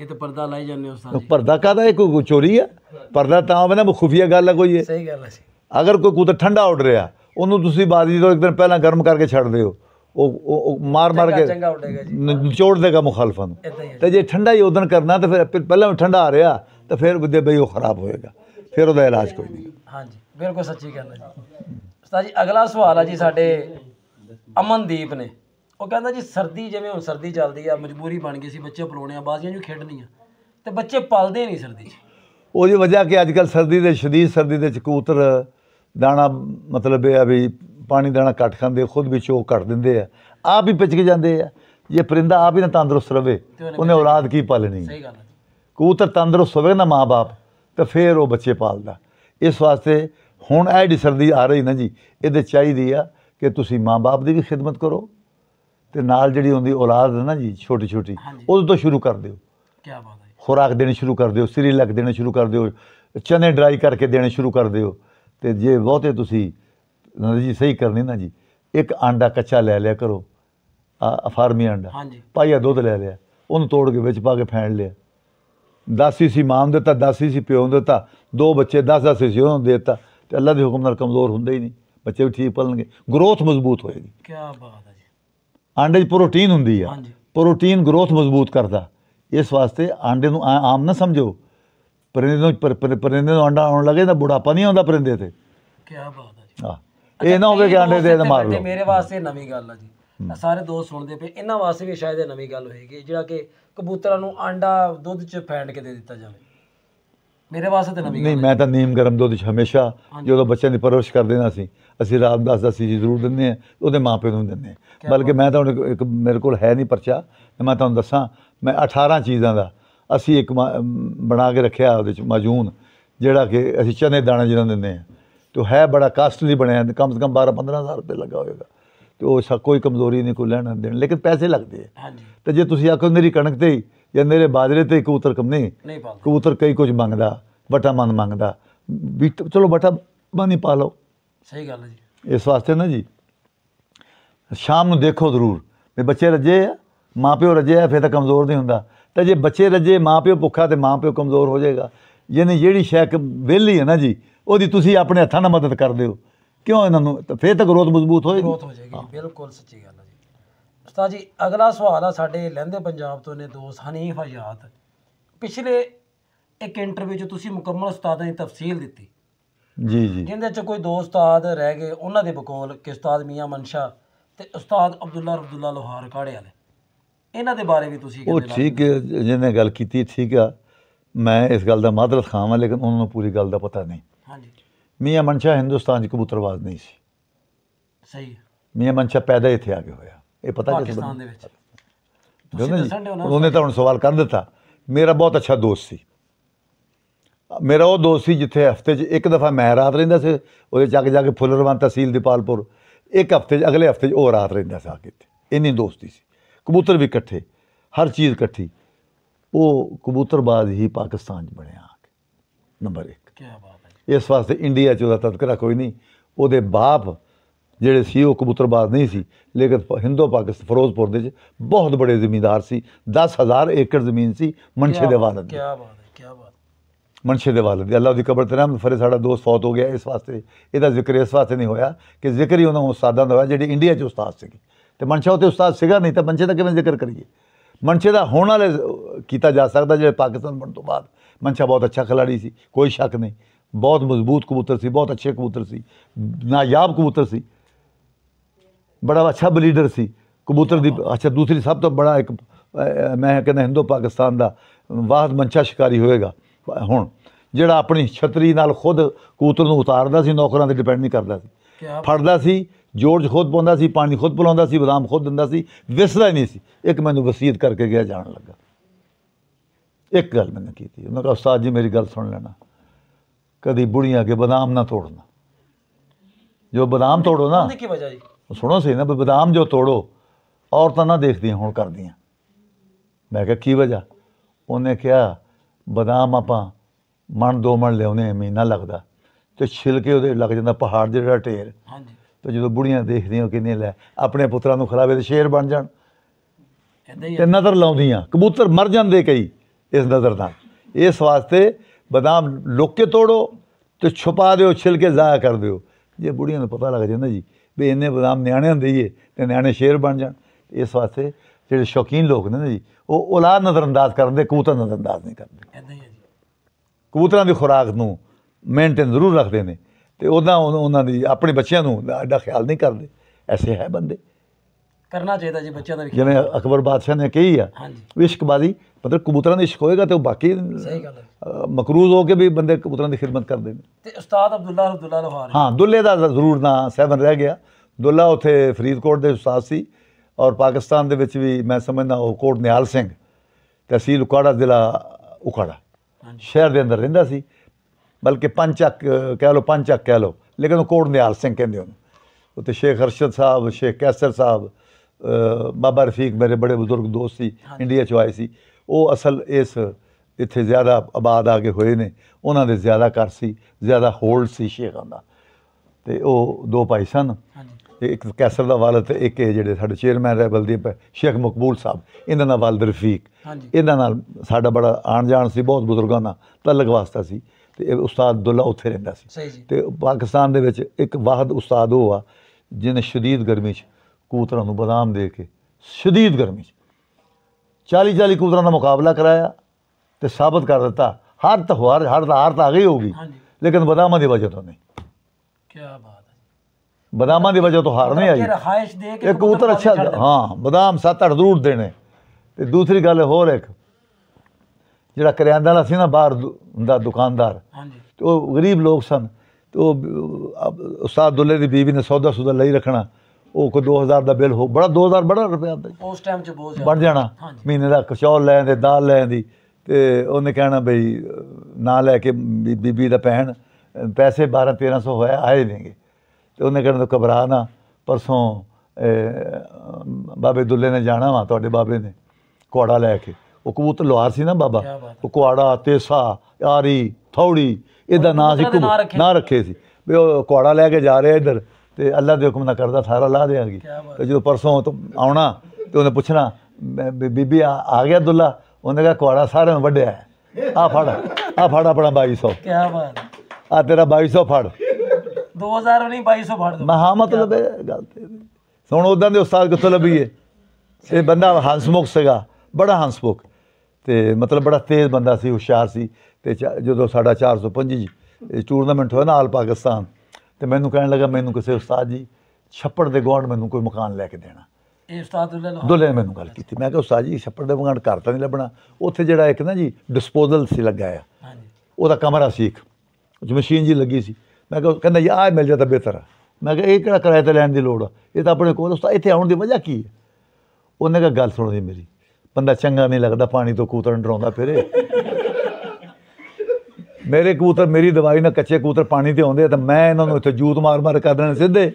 ਇਹ ਤਾਂ ਪਰਦਾ ਲਾਈ ਜਾਂਦੇ ਹੋ ਜੀ ਪਰਦਾ ਕਾਦਾ ਇਹ ਕੋਈ ਚੋਰੀ ਆ ਪਰਦਾ ਤਾਂ ਬਣਾ ਖੁਫੀਆ ਗੱਲ ਆ ਕੋਈ ਇਹ ਸਹੀ ਗੱਲ ਆ ਸੀ ਅਗਰ ਕੋਈ ਕੂਤਰ ਠੰਡਾ ਉੱਡ ਰਿਹਾ ਉਹਨੂੰ ਤੁਸੀਂ ਬਾਜ਼ੀ ਤੋਂ ਇੱਕ ਦਿਨ ਪਹਿਲਾਂ ਗਰਮ ਕਰਕੇ ਛੱਡ ਦਿਓ ਉਹ ਮਾਰ ਮਾਰ ਕੇ ਚੰਗਾ ਉੱਡੇਗਾ ਜੀ ਨਿਚੋੜ ਦੇਗਾ ਮੁਖਾਲਫਾਂ ਨੂੰ ਤੇ ਜੇ ਠੰਡਾ ਹੀ ਉਦਨ ਕਰਨਾ ਤੇ ਫਿਰ ਪਹਿਲਾਂ ਠੰਡਾ ਆ ਰਿਹਾ ਤਾਂ ਫਿਰ ਬੁੱਧੇ ਬਈ ਉਹ ਖਰਾਬ ਹੋਏਗਾ ਫਿਰ ਉਹਦਾ ਇਲਾਜ ਕੋਈ ਨਹੀਂ ਹਾਂਜੀ ਬਿਲਕੁਲ ਸੱਚੀ ਗੱਲ ਹੈ ਜੀ ਉਸਤਾਦ ਜੀ ਅਗਲਾ ਸਵਾਲ ਆ ਜੀ ਸਾਡੇ ਅਮਨਦੀਪ ਨੇ ਉਹ ਕਹਿੰਦਾ ਜੀ ਸਰਦੀ ਜਿਵੇਂ ਹੁਣ ਸਰਦੀ ਚੱਲਦੀ ਆ ਮਜਬੂਰੀ ਬਣ ਗਈ ਸੀ ਬੱਚੇ ਪਲੋਣੇ ਆ ਬਾਜ਼ੀਆਂ ਨੂੰ ਖੇਡਣੀਆਂ ਤੇ ਬੱਚੇ ਪਲਦੇ ਨਹੀਂ ਸਰਦੀ 'ਚ ਉਹਦੀ ਵਜ੍ਹਾ ਕਿ ਅੱਜ ਕੱਲ ਸਰਦੀ ਦੇ ਸ਼ਦੀਦ ਸਰਦੀ ਦੇ ਚਕੂਤਰ ਦਾਣਾ ਮਤਲਬ ਇਹ ਆ ਵੀ ਪਾਣੀ ਦੇਣਾ ਘਟ ਖਾਂਦੇ ਖੁਦ ਵਿੱਚ ਉਹ ਘੱਟ ਦਿੰਦੇ ਆ ਆਪ ਹੀ ਪਿਚ ਕੇ ਜਾਂਦੇ ਆ ਜੇ ਪਰਿੰਦਾ ਆਪ ਹੀ ਨਾ ਤੰਦਰੁਸਤ ਰਵੇ ਉਹਨੇ ਔਲਾਦ ਕੀ ਪਾਲਣੀ ਸਹੀ ਗੱਲ ਹੈ ਕਬੂਤਰ ਤੰਦਰੁਸਤ ਹੋਵੇ ਨਾ ਮਾਪੇ ਤਾਂ ਫੇਰ ਉਹ ਬੱਚੇ ਪਾਲਦਾ ਇਸ ਵਾਸਤੇ ਹੁਣ ਇਹ ਡਿਸਰਦੀ ਆ ਰਹੀ ਨਾ ਜੀ ਇਹਦੇ ਚਾਹੀਦੀ ਆ ਕਿ ਤੁਸੀਂ ਮਾਪੇ ਦੀ ਵੀ ਖਿਦਮਤ ਕਰੋ ਤੇ ਨਾਲ ਜਿਹੜੀ ਹੁੰਦੀ ਔਲਾਦ ਨਾ ਜੀ ਛੋਟੀ ਛੋਟੀ ਉਦੋਂ ਤੋਂ ਸ਼ੁਰੂ ਕਰ ਦਿਓ ਕੀ ਬਾਤ ਹੈ ਖੁਰਾਕ ਦੇਣੀ ਸ਼ੁਰੂ ਕਰ ਦਿਓ ਸਿਰੀ ਲੱਗ ਦੇਣੇ ਸ਼ੁਰੂ ਕਰ ਦਿਓ ਚਨੇ ਡਰਾਈ ਕਰਕੇ ਦੇਣੇ ਸ਼ੁਰੂ ਕਰ ਦਿਓ ਤੇ ਜੇ ਬਹੁਤੇ ਤੁਸੀਂ ਨਾ ਜੀ ਸਹੀ ਕਰਨੀ ਨਾ ਜੀ ਇੱਕ ਆਂਡਾ ਕੱਚਾ ਲੈ ਲਿਆ ਕਰੋ ਆ ਫਾਰਮੀ ਆਂਡਾ ਹਾਂਜੀ ਦੁੱਧ ਲੈ ਲਿਆ ਉਹਨੂੰ ਤੋੜ ਕੇ ਵਿੱਚ ਪਾ ਕੇ ਫੈਣ ਲਿਆ ਦਾਸੀ ਸੀ ਮਾਂ ਨੂੰ ਦਿੱਤਾ ਦਾਸੀ ਸੀ ਪਿਓ ਨੂੰ ਦਿੱਤਾ ਦੋ ਬੱਚੇ 10 10 ਸੀ ਉਹਨੂੰ ਦਿੱਤਾ ਤੇ ਅੱਲਾ ਦੇ ਹੁਕਮ ਨਾਲ ਕਮਜ਼ੋਰ ਹੁੰਦੇ ਹੀ ਨਹੀਂ ਬੱਚੇ ਵੀ ਠੀਕ ਪਲਣਗੇ ਗਰੋਥ ਮਜ਼ਬੂਤ ਹੋਏਗੀ ਕੀ ਬਾਤ ਹੈ ਜੀ ਆਂਡੇ 'ਚ ਪ੍ਰੋਟੀਨ ਹੁੰਦੀ ਆ ਹਾਂਜੀ ਪ੍ਰੋਟੀਨ ਗਰੋਥ ਮਜ਼ਬੂਤ ਕਰਦਾ ਇਸ ਵਾਸਤੇ ਆਂਡੇ ਨੂੰ ਆਮ ਨਾ ਸਮਝੋ ਪਰਿੰਦੇ ਨੂੰ ਪਰਿੰਦੇ ਨੂੰ ਆਂਡਾ ਆਉਣ ਲੱਗੇ ਤਾਂ ਬੁਢਾਪਾ ਨਹੀਂ ਆਉਂਦਾ ਪਰਿੰਦੇ ਤੇ ਕੀ ਬਾਤ ਹੈ ਜੀ ਹਾਂ ਇਹ ਨਾ ਹੋਵੇ ਕਿ ਆਂਡੇ ਦੇ ਦੇ ਮਾਰ ਲਓ ਮੇਰੇ ਵਾਸਤੇ ਨਵੀਂ ਗੱਲ ਆ ਜੀ ਸਾਰੇ ਦੋਸਤ ਸੁਣਦੇ ਪਏ ਇਹਨਾਂ ਵਾਸਤੇ ਵੀ ਸ਼ਾਇਦ ਇਹ ਨਵੀਂ ਗੱਲ ਹੋਏਗੀ ਜਿਹੜਾ ਕਿ ਕਬੂਤਰਾਂ ਨੂੰ ਆਂਡਾ ਦੁੱਧ 'ਚ ਫੈਂਡ ਕੇ ਦੇ ਦਿੱਤਾ ਜਾਵੇ ਮੇਰੇ ਵਾਸਤੇ ਤਾਂ ਨਵੀਂ ਨਹੀਂ ਮੈਂ ਤਾਂ ਨੀਮ ਗਰਮ ਦੁੱਧ ਹਮੇਸ਼ਾ ਜਦੋਂ ਬੱਚਿਆਂ ਦੀ ਪਰਵਰਿਸ਼ ਕਰਦੇ ਨਾ ਅਸੀਂ ਅਸੀਂ ਰਾਤ 10 10 ਸੀ ਜ਼ਰੂਰ ਦਿੰਦੇ ਆ ਉਹਦੇ ਮਾਪੇ ਨੂੰ ਦਿੰਦੇ ਆ ਬਲਕਿ ਮੈਂ ਤਾਂ ਇੱਕ ਮੇਰੇ ਕੋਲ ਹੈ ਨਹੀਂ ਪਰਚਾ ਤੇ ਮੈਂ ਤੁਹਾਨੂੰ ਦੱਸਾਂ ਮੈਂ 18 ਚੀਜ਼ਾਂ ਦਾ ਅਸੀਂ ਇੱਕ ਬਣਾ ਕੇ ਰੱਖਿਆ ਉਹਦੇ ਚ ਮਾਜੂਨ ਜਿਹੜਾ ਕਿ ਅਸੀਂ ਚਨੇ ਦਾਣੇ ਜਿਹਨਾਂ ਦਿੰਦੇ ਆ ਤੋ ਹੈ ਬੜਾ ਕਾਸਟਲੀ ਬਣਿਆ ਕਮ ਸੇ ਕਮ 12 15000 ਰੁਪਏ ਲੱਗਾ ਹੋਏਗਾ ਤੇ ਉਹ ਸਾ ਕੋਈ ਕਮਜ਼ੋਰੀ ਨਹੀਂ ਕੋਈ ਲੈਣਾ ਦੇਣ ਲੇਕਿਨ ਪੈਸੇ ਲੱਗਦੇ ਹਾਂਜੀ ਤੇ ਜੇ ਤੁਸੀਂ ਆਖੋ ਮੇਰੀ ਕਣਕ ਤੇ ਹੀ ਜਾਂ ਮੇਰੇ ਬਾਜਰੇ ਤੇ ਕਬੂਤਰ ਕਮ ਨਹੀਂ ਕਬੂਤਰ ਕਈ ਕੁਝ ਮੰਗਦਾ ਵਟਾ ਮੰਨ ਮੰਗਦਾ ਚਲੋ ਵਟਾ ਬਾਨੀ ਪਾ ਲਓ ਸਹੀ ਗੱਲ ਹੈ ਜੀ ਇਸ ਵਾਸਤੇ ਨਾ ਜੀ ਸ਼ਾਮ ਨੂੰ ਦੇਖੋ ਜ਼ਰੂਰ ਮੇ ਬੱਚੇ ਰਜੇ ਆ ਮਾਪਿਓ ਰਜੇ ਆ ਫੇਰ ਤਾਂ ਕਮਜ਼ੋਰ ਨਹੀਂ ਹੁੰਦਾ ਤੇ ਜੇ ਬੱਚੇ ਰਜੇ ਮਾਪਿਓ ਭੁੱਖਾ ਤੇ ਮਾਪਿਓ ਕਮਜ਼ੋਰ ਹੋ ਜਾਏਗਾ ਯਾਨੀ ਜਿਹੜੀ ਸ਼ੈਕ ਵਿਹਲੀ ਹੈ ਨਾ ਜੀ ਉਹਦੀ ਤੁਸੀਂ ਆਪਣੇ ਹੱਥਾਂ ਨਾਲ ਮਦਦ ਕਰਦੇ ਹੋ ਕਿਉਂ ਇਹਨਾਂ ਨੂੰ ਤਾਂ ਫੇਰ ਤਾਂ ਗਰੋਥ ਮਜ਼ਬੂਤ ਹੋਏਗੀ ਗਰੋਥ ਹੋ ਜਾਏਗੀ ਬਿਲਕੁਲ ਸੱਚੀ ਗੱਲ ਹੈ ਜੀ ਉਸਤਾਦ ਜੀ ਅਗਲਾ ਸਵਾਲ ਆ ਸਾਡੇ ਲਹਿੰਦੇ ਪੰਜਾਬ ਤੋਂ ਨੇ ਦੋਸਤ ਹਨੀਫ ਆਜ਼ਾਦ ਪਿਛਲੇ ਇੱਕ ਇੰਟਰਵਿਊ 'ਚ ਤੁਸੀਂ ਮੁਕੰਮਲ ਉਸਤਾਦਾਂ ਦੀ ਤਫਸੀਲ ਦਿੱਤੀ ਜੀ ਜੀ ਜਿੰਦੇ 'ਚ ਕੋਈ ਦੋ ਉਸਤਾਦ ਰਹਿ ਗਏ ਉਹਨਾਂ ਦੇ ਬਕੌਲ ਕਿ ਉਸਤਾਦ ਮੀਆਂ ਮਨਸ਼ਾ ਤੇ ਉਸਤਾਦ ਅਬਦੁੱਲਾ ਰਬਦੁੱਲਾ ਲੋਹਾਰ ਕਾੜੇ ਵਾਲੇ ਇਹਨਾਂ ਦੇ ਬਾਰੇ ਵੀ ਤੁਸੀਂ ਕਹਿੰਦੇ ਉਹ ਠੀਕ ਜਿਹਨੇ ਗੱਲ ਕੀਤੀ ਠੀਕ ਆ ਮੈਂ ਇਸ ਗੱਲ ਦਾ ਮਾਦਰਤ ਖਾਂ ਹਾਂ ਲੇਕਿਨ ਉਹਨਾਂ ਨੂੰ ਪੂਰੀ ਗੱਲ ਦਾ ਪਤਾ ਨਹੀਂ ਹਾਂਜੀ ਮੀਆਂ ਮਨਸ਼ਾ ਹਿੰਦੁਸਤਾਨ 'ਚ ਕਬੂਤਰਵਾਜ਼ ਨਹੀਂ ਸੀ ਸਹੀ ਮੀਆਂ ਮਨਸ਼ਾ ਪੈਦਾ ਇੱਥੇ ਆ ਕੇ ਹੋਇਆ ਇਹ ਪਤਾ ਕਿਸ ਪਾਕਿਸਤਾਨ ਦੇ ਵਿੱਚ ਉਹਨੇ ਤਾਂ ਹੁਣ ਸਵਾਲ ਕਰ ਦਿੱਤਾ ਮੇਰਾ ਬਹੁਤ ਅੱਛਾ ਦੋਸਤ ਸੀ ਮੇਰਾ ਉਹ ਦੋਸਤ ਸੀ ਜਿੱਥੇ ਹਫਤੇ 'ਚ ਇੱਕ ਦਫਾ ਮੈਂ ਰਾਤ ਰਹਿੰਦਾ ਸੀ ਉਹਦੇ ਚੱਕ ਜਾ ਕੇ ਫੁੱਲਰਵਾਨ ਤਹਿਸੀਲ ਦੀਪਾਲਪੁਰ ਇੱਕ ਹਫਤੇ 'ਚ ਅਗਲੇ ਹਫਤੇ 'ਚ ਉਹ ਰਾਤ ਰਹਿੰਦਾ ਸੀ ਆ ਕੇ ਇੰਨੀ ਦੋਸਤੀ ਸੀ ਕਬੂਤਰ ਵੀ ਇਕੱਠੇ ਹਰ ਚੀਜ਼ ਇਕੱਠੀ ਉਹ ਕਬੂਤਰਬਾਜ਼ ਹੀ ਪਾਕਿਸਤਾਨ 'ਚ ਬਣਿਆ ਆ ਕੇ ਨੰਬਰ 1 ਕੀ ਬਾਤ ਹੈ ਇਸ ਵਾਸਤੇ ਇੰਡੀਆ 'ਚ ਉਹਦਾ ਤذکرہ ਕੋਈ ਨਹੀਂ ਉਹਦੇ ਬਾਪ ਜਿਹੜੇ ਸੀ ਉਹ ਕਬੂਤਰਬਾਜ਼ ਨਹੀਂ ਸੀ ਲੇਕਿਨ ਹਿੰਦੋ ਪਾਕਿਸਤਾਨ ਫਿਰੋਜ਼ਪੁਰ ਦੇ ਵਿੱਚ ਬਹੁਤ ਬੜੇ ਜ਼ਮੀਂਦਾਰ ਸੀ 10000 ਏਕੜ ਜ਼ਮੀਨ ਸੀ ਮਨਸ਼ੇ ਦੇ ਵਾਲਦ ਕੀ ਬਾਤ ਹੈ ਕੀ ਬਾਤ ਮਨਸ਼ੇ ਦੇ ਵਾਲਦ ਅੱਲਾਹ ਦੀ ਕਬਰ ਤੇ ਰਹਿਮਤ ਫਰੇ ਸਾਡਾ ਦੋਸਤ ਫੌਤ ਹੋ ਗਿਆ ਇਸ ਵਾਸਤੇ ਇਹਦਾ ਜ਼ਿਕਰ ਇਸ ਵਾਸਤੇ ਨਹੀਂ ਹੋਇਆ ਕਿ ਜ਼ਿਕਰ ਹੀ ਉਹਨਾਂ ਉਸਤਾਦਾਂ ਦਾ ਹੋਇਆ ਜਿਹੜੇ ਇੰਡੀਆ 'ਚ ਉਸਤਾਦ ਸੀਗੇ ਤੇ ਮਨਸ਼ਾ ਤੇ ਉਸਤਾਦ ਸੀਗਾ ਨਹੀਂ ਤਾਂ ਮਨਸ਼ੇ ਦਾ ਕਿਵੇਂ ਜ਼ਿਕਰ ਕਰੀਏ ਮਨਸ਼ਾ ਦਾ ਹੋਣ ਵਾਲੇ ਕੀਤਾ ਜਾ ਸਕਦਾ ਜਿਹੜੇ ਪਾਕਿਸਤਾਨ ਬਣ ਤੋਂ ਬਾਅਦ ਮਨਸ਼ਾ ਬਹੁਤ ਅੱਛਾ ਖਿਡਾਰੀ ਸੀ ਕੋਈ ਸ਼ੱਕ ਨਹੀਂ ਬਹੁਤ ਮਜ਼ਬੂਤ ਕਬੂਤਰ ਸੀ ਬਹੁਤ ਅੱਛੇ ਕਬੂਤਰ ਸੀ ਨਾਯਾਬ ਕਬੂਤਰ ਸੀ ਬੜਾ ਅੱਛਾ ਬਲੀਡਰ ਸੀ ਕਬੂਤਰ ਦੀ ਅੱਛਾ ਦੂਸਰੀ ਸਭ ਤੋਂ ਬੜਾ ਇੱਕ ਮੈਂ ਕਹਿੰਦਾ ਹਿੰਦੂ ਪਾਕਿਸਤਾਨ ਦਾ ਵਾਹਦ ਮਨਸ਼ਾ ਸ਼ਿਕਾਰੀ ਹੋਏਗਾ ਹੁਣ ਜਿਹੜਾ ਆਪਣੀ ਛਤਰੀ ਨਾਲ ਖੁਦ ਕਬੂਤਰ ਨੂੰ ਉਤਾਰਦਾ ਸੀ ਨੌਕਰਾਂ ਤੇ ਡਿਪੈਂਡ ਨਹੀਂ ਕਰਦਾ ਸੀ ਫੜਦਾ ਸੀ ਜੋਰਜ ਖੁਦ ਪਾਉਂਦਾ ਸੀ ਪਾਣੀ ਖੁਦ ਪਲਾਉਂਦਾ ਸੀ ਬਦਾਮ ਖੁਦ ਦਿੰਦਾ ਸੀ ਵਿਸਰਾ ਨਹੀਂ ਸੀ ਇੱਕ ਮੈਨੂੰ ਵਸੀਅਤ ਕਰਕੇ ਗਿਆ ਜਾਣ ਲੱਗਾ ਇੱਕ ਗੱਲ ਮੈਨੂੰ ਕੀਤੀ ਉਹਨਾਂ ਦਾ ਉਸਤਾਦ ਜੀ ਮੇਰੀ ਗੱਲ ਸੁਣ ਲੈਣਾ ਕਦੀ ਬੁੜੀਆਂ ਕੇ ਬਦਾਮ ਨਾ ਤੋੜਨਾ ਜੋ ਬਦਾਮ ਤੋੜੋ ਨਾ ਕੀ ਵਜ੍ਹਾ ਜੀ ਸੁਣੋ ਸਹੀ ਨਾ ਬਦਾਮ ਜੋ ਤੋੜੋ ਔਰਤਾਂ ਨਾ ਦੇਖਦੀਆਂ ਹੁਣ ਕਰਦੀਆਂ ਮੈਂ ਕਿਹਾ ਕੀ ਵਜ੍ਹਾ ਉਹਨੇ ਕਿਹਾ ਬਦਾਮ ਆਪਾਂ ਮਣ ਦੋ ਮਣ ਲਿਆਉਨੇ ਮਹੀਨਾ ਲੱਗਦਾ ਤੇ ਛਿਲਕੇ ਉਹਦੇ ਲੱਗ ਜਾਂਦਾ ਪਹਾੜ ਜਿਹੜਾ ਢੇਰ ਹਾਂਜੀ ਤੇ ਜਦੋਂ ਬੁੜੀਆਂ ਦੇਖਦੀਆਂ ਕਿੰਨੇ ਲੈ ਆਪਣੇ ਪੁੱਤਰਾਂ ਨੂੰ ਖਰਾਬੇ ਤੇ ਸ਼ੇਰ ਬਣ ਜਾਣ ਤੇ ਨਜ਼ਰ ਲਾਉਂਦੀਆਂ ਕਬੂਤਰ ਮਰ ਜਾਂਦੇ ਕਈ ਇਸ ਨਜ਼ਰ ਨਾਲ ਇਸ ਵਾਸਤੇ ਬਦਾਮ ਲੁੱਕ ਕੇ ਤੋੜੋ ਤੇ ਛੁਪਾ ਦਿਓ ਛਿਲ ਕੇ ਜ਼ਾਇਆ ਕਰ ਦਿਓ ਜੇ ਬੁੜੀਆਂ ਨੂੰ ਪਤਾ ਲੱਗ ਜਾਂਦਾ ਜੀ ਵੀ ਇੰਨੇ ਬਦਾਮ ਨਿਆਣੇ ਹੁੰਦੇ ਹੀ ਤੇ ਨਿਆਣੇ ਸ਼ੇਰ ਬਣ ਜਾਣ ਇਸ ਵਾਸਤੇ ਜਿਹੜੇ ਸ਼ੌਕੀਨ ਲੋਕ ਨੇ ਨਾ ਜੀ ਉਹ ਔਲਾਦ ਨਜ਼ਰਅੰਦਾਜ਼ ਕਰਦੇ ਕਬੂਤਰ ਨਜ਼ਰਅੰਦਾਜ਼ ਨਹੀਂ ਕਰਦੇ ਕਬੂਤਰਾਂ ਦੀ ਖੁਰਾਕ ਨੂੰ ਮੇਨਟੇਨ ਜ਼ਰੂਰ ਰੱਖਦੇ ਨੇ ਤੇ ਉਹਦਾ ਉਹਨਾਂ ਦੀ ਆਪਣੇ ਬੱਚਿਆਂ ਨੂੰ ਐਡਾ ਖਿਆਲ ਨਹੀਂ ਕਰਦੇ ਐਸੇ ਹੈ ਬੰਦੇ ਕਰਨਾ ਚਾਹੀਦਾ ਜੀ ਬੱਚਿਆਂ ਦਾ ਵੀ ਜਿਵੇਂ ਅਕਬਰ ਬਾਦਸ਼ਾਹ ਨੇ ਕਹੀ ਆ ਵਿਸ਼ਕਬਾਦੀ ਇਸ਼ਕਬਾਜ਼ੀ ਮਤਲਬ ਕਬੂਤਰਾਂ ਦੀ ਇਸ਼ਕ ਹੋਏਗਾ ਤੇ ਉਹ ਬਾਕੀ ਸਹੀ ਗੱਲ ਹੈ ਮਕਰੂਜ਼ ਹੋ ਕੇ ਵੀ ਬੰਦੇ ਕਬੂਤਰਾਂ ਦੀ ਖਿਦਮਤ ਕਰਦੇ ਨੇ ਤੇ ਉਸਤਾਦ ਅਬਦੁੱਲਾ ਅਬਦੁੱਲਾ ਲਵਾਰ ਹਾਂ ਦੁੱਲੇ ਦਾ ਜ਼ਰੂਰ ਨਾ ਸੈਵਨ ਰਹਿ ਗਿਆ ਦੁੱਲਾ ਉਥੇ ਫਰੀਦਕੋਟ ਦੇ ਉਸਤਾਦ ਸੀ ਔਰ ਪਾਕਿਸਤਾਨ ਦੇ ਵਿੱਚ ਵੀ ਮੈਂ ਸਮਝਦਾ ਉਹ ਕੋਟ ਨਿਹਾਲ ਸਿੰਘ ਤਹਿਸੀਲ ਉਕਾੜਾ ਜ਼ਿਲ੍ਹਾ ਉਕਾੜਾ ਸ਼ਹਿਰ ਦੇ ਅੰਦਰ ਰਹਿੰਦਾ ਸੀ ਬਲਕਿ ਪੰਚਕ ਕਹਿ ਲੋ ਪੰਚਕ ਕਹਿ ਲੋ ਲੇਕਿਨ ਉਹ ਕੋੜ ਨਿਹਾਲ ਸਿੰਘ ਕਹਿੰਦੇ ਉਹਨੂੰ ਉੱਤੇ ਸ਼ੇਖ ਅਰਸ਼ਦ ਸਾਹਿਬ ਸ਼ੇਖ ਕੈਸਰ ਸਾਹਿਬ ਬਾਬਾ ਰਫੀਕ ਮੇਰੇ ਬੜੇ ਬਜ਼ੁਰਗ ਦੋਸਤ ਸੀ ਇੰਡੀਆ 'ਚੋਂ ਆਏ ਸੀ ਉਹ ਅਸਲ ਇਸ ਇੱਥੇ ਜ਼ਿਆਦਾ ਆਬਾਦ ਆ ਕੇ ਹੋਏ ਨੇ ਉਹਨਾਂ ਦੇ ਜ਼ਿਆਦਾ ਕਰ ਸੀ ਜ਼ਿਆਦਾ ਹੋਲਡ ਸੀ ਸ਼ੇਖਾਂ ਦਾ ਤੇ ਉਹ ਦੋ ਭਾਈ ਸਨ ਇੱਕ ਕੈਸਰ ਦਾ ਵਾਲਦ ਤੇ ਇੱਕ ਜਿਹੜੇ ਸਾਡੇ ਚੇਅਰਮੈਨ ਰਹੇ ਬਲਦੀਪ ਸ਼ੇਖ ਮਕਬੂਲ ਸਾਹਿਬ ਇਹਨਾਂ ਨਾਲ ਵਾਲਦ ਰਫੀਕ ਇਹਨਾਂ ਨਾਲ ਸਾਡਾ ਬੜਾ ਆਣ ਜਾਣ ਸੀ ਬਹੁਤ ਬਜ਼ੁਰਗਾਂ ਨਾਲ ਤਲਕ ਵਾਸਤਾ ਸੀ ਤੇ ਉਸਤਾਦ ਦੁੱਲਾ ਉੱਥੇ ਰਹਿੰਦਾ ਸੀ ਤੇ ਪਾਕਿਸਤਾਨ ਦੇ ਵਿੱਚ ਇੱਕ ਵਾਹਦ ਉਸਤਾਦ ਉਹ ਆ ਜਿਹਨੇ شدید ਗਰਮੀ 'ਚ ਕੂਤਰਾਂ ਨੂੰ ਬਦਾਮ ਦੇ ਕੇ شدید ਗਰਮੀ 'ਚ 40 40 ਕੂਤਰਾਂ ਦਾ ਮੁਕਾਬਲਾ ਕਰਾਇਆ ਤੇ ਸਾਬਤ ਕਰ ਦਿੱਤਾ ਹਰ ਤਹਵਾਰ ਹਰ ਹਾਰ ਤਾਂ ਆ ਗਈ ਹੋਗੀ ਲੇਕਿਨ ਬਦਾਮਾਂ ਦੀ ਵਜ੍ਹਾ ਤੋਂ ਨਹੀਂ ਕੀ ਬਾਤ ਹੈ ਬਦਾਮਾਂ ਦੀ ਵਜ੍ਹਾ ਤੋਂ ਹਾਰ ਨਹੀਂ ਆਈ ਦੇ ਕੇ ਇੱਕ ਕੂਤਰ ਅੱਛਾ ਹਾਂ ਬਦਾਮ 7-8 ਜ਼ਰੂਰ ਦੇਣੇ ਤੇ ਦੂਸਰੀ ਗੱਲ ਹੋਰ ਇੱਕ ਜਿਹੜਾ ਕਰਿਆਨਾ ਵਾਲਾ ਸੀ ਨਾ ਬਾਹਰ ਹੁੰਦਾ ਦੁਕਾਨਦਾਰ ਹਾਂਜੀ ਤੇ ਉਹ ਗਰੀਬ ਲੋਕ ਸਨ ਤੇ ਉਹ ਉਸਤਾਦ ਦੁੱਲੇ ਦੀ ਬੀਵੀ ਨੇ ਸੌਦਾ ਸੌਦਾ ਲਈ ਰੱਖਣਾ ਉਹ ਕੋ 2000 ਦਾ ਬਿੱਲ ਹੋ ਬੜਾ 2000 ਬੜਾ ਰੁਪਿਆ ਹੁੰਦਾ ਉਸ ਟਾਈਮ 'ਚ ਬਹੁਤ ਜ਼ਿਆਦਾ ਬਣ ਜਾਣਾ ਮਹੀਨੇ ਦਾ ਕਚੌਲ ਲੈਣ ਦੇ ਦਾਲ ਲੈਣ ਦੀ ਤੇ ਉਹਨੇ ਕਹਿਣਾ ਬਈ ਨਾ ਲੈ ਕੇ ਬੀਬੀ ਦਾ ਪਹਿਣ ਪੈਸੇ 12 1300 ਹੋਇਆ ਆਏ ਨੇਗੇ ਤੇ ਉਹਨੇ ਕਹਿਣਾ ਘਬਰਾ ਨਾ ਪਰਸੋਂ ਬਾਬੇ ਦੁੱਲੇ ਨੇ ਜਾਣਾ ਵਾ ਤੁਹਾਡੇ ਬਾਬੇ ਨੇ ਕੋੜਾ ਲੈ ਕੇ ਉਹ ਕਬੂਤਰ ਲੋਹਾਰ ਸੀ ਨਾ ਬਾਬਾ ਉਹ ਕੁਆੜਾ ਤੇਸਾ ਯਾਰੀ ਥੌੜੀ ਇਹਦਾ ਨਾਂ ਸੀ ਨਾ ਰੱਖੇ ਸੀ ਵੀ ਉਹ ਕੁਆੜਾ ਲੈ ਕੇ ਜਾ ਰਿਹਾ ਇਧਰ ਤੇ ਅੱਲਾ ਦੇ ਹੁਕਮ ਨਾ ਕਰਦਾ ਸਾਰਾ ਲਾ ਦੇਣਗੇ ਤੇ ਜਦੋਂ ਪਰਸੋਂ ਆਉਣਾ ਤੇ ਉਹਨੇ ਪੁੱਛਣਾ ਬੀਬੀ ਆ ਗਿਆ ਦੁੱਲਾ ਉਹਨੇ ਕਿਹਾ ਕੁਆੜਾ ਸਾਰਿਆਂ ਵੱਡਿਆ ਆ ਫੜ ਆ ਫੜ ਆਪਣਾ 2200 ਕੀ ਬਾਤ ਆ ਤੇਰਾ 2200 ਫੜ 2000 ਨਹੀਂ 2200 ਫੜ ਦੋ ਮਹਾ ਮਤਲਬ ਹੈ ਗੱਲ ਤੇ ਸੁਣ ਉਦਾਂ ਦੇ ਉਸਤਾਦ ਕਿੱਥੋਂ ਲੱਭੀਏ ਇਹ ਬੰਦਾ ਹੰਸਮੁਖ ਸੀਗਾ ਬੜਾ ਹੰਸਮੁਖ ਤੇ ਮਤਲਬ ਬੜਾ ਤੇਜ਼ ਬੰਦਾ ਸੀ ਹੁਸ਼ਿਆਰ ਸੀ ਤੇ ਜਦੋਂ ਸਾਡਾ 425 ਟੂਰਨਾਮੈਂਟ ਹੋਇਆ ਨਾ ਆਲ ਪਾਕਿਸਤਾਨ ਤੇ ਮੈਨੂੰ ਕਹਿਣ ਲੱਗਾ ਮੈਨੂੰ ਕਿਸੇ ਉਸਤਾਦ ਜੀ ਛੱਪੜ ਦੇ ਗੌਂਡ ਮੈਨੂੰ ਕੋਈ ਮਕਾਨ ਲੈ ਕੇ ਦੇਣਾ ਇਹ ਉਸਤਾਦ ਦੁੱਲੇ ਨੇ ਮੈਨੂੰ ਗੱਲ ਕੀਤੀ ਮੈਂ ਕਿਹਾ ਉਸਤਾਦ ਜੀ ਛੱਪੜ ਦੇ ਮਕਾਨ ਘਰ ਤਾਂ ਨਹੀਂ ਲੱਭਣਾ ਉੱਥੇ ਜਿਹੜਾ ਇੱਕ ਨਾ ਜੀ ਡਿਸਪੋਜ਼ਲ ਸੀ ਲੱਗਾ ਆ ਹਾਂਜੀ ਉਹਦਾ ਕਮਰਾ ਸੀ ਇੱਕ ਜੋ ਮਸ਼ੀਨ ਜੀ ਲੱਗੀ ਸੀ ਮੈਂ ਕਿਹਾ ਕਹਿੰਦਾ ਯਾ ਆ ਮਿਲ ਜਾਂਦਾ ਬਿਹਤਰ ਆ ਮੈਂ ਕਿਹਾ ਇਹ ਕਿਹੜਾ ਕਿਰਾਏ ਤੇ ਲੈਣ ਦੀ ਲੋੜ ਆ ਇਹ ਤਾਂ ਆਪਣੇ ਕੋਲ ਉਸਤਾਦ ਇੱਥੇ ਆਉਣ ਦੀ ਵਜ੍ਹਾ ਕੀ ਹੈ ਉਹਨੇ ਕਿਹਾ ਗੱਲ ਸੁਣੋ ਜੀ ਮੇਰੀ ਬੰਦਾ ਚੰਗਾ ਨਹੀਂ ਲੱਗਦਾ ਪਾਣੀ ਤੋਂ ਕੂਤਰਨ ਡਰਾਉਂਦਾ ਫਿਰੇ ਮੇਰੇ ਕੂਤਰ ਮੇਰੀ ਦਵਾਈ ਨਾਲ ਕੱਚੇ ਕੂਤਰ ਪਾਣੀ ਤੇ ਆਉਂਦੇ ਤਾਂ ਮੈਂ ਇਹਨਾਂ ਨੂੰ ਇੱਥੇ ਜੂਤ ਮਾਰ ਮਾਰ ਕਰ ਦੇਣਾ ਸਿੱਧੇ